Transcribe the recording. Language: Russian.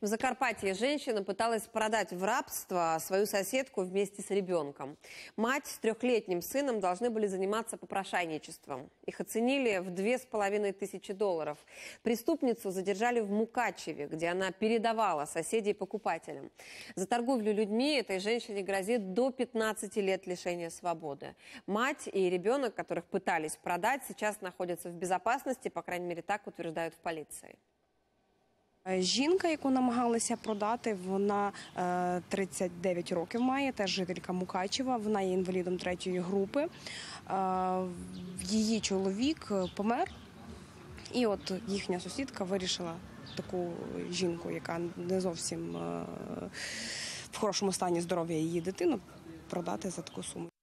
В Закарпатье женщина пыталась продать в рабство свою соседку вместе с ребенком. Мать с трехлетним сыном должны были заниматься попрошайничеством. Их оценили в две с половиной тысячи долларов. Преступницу задержали в Мукачеве, где она передавала соседей покупателям. За торговлю людьми этой женщине грозит до 15 лет лишения свободы. Мать и ребенок, которых пытались продать, сейчас находятся в безопасности, по крайней мере так утверждают в полиции. Е, жінка, яку намагалися продати, вона 39 е, років має, теж жителька Мукачева. Вона є інвалідом третьої групи. Е, її чоловік помер, і от їхня сусідка вирішила таку жінку, яка не зовсім в хорошому стані здоров'я її дитину, продати за таку суму.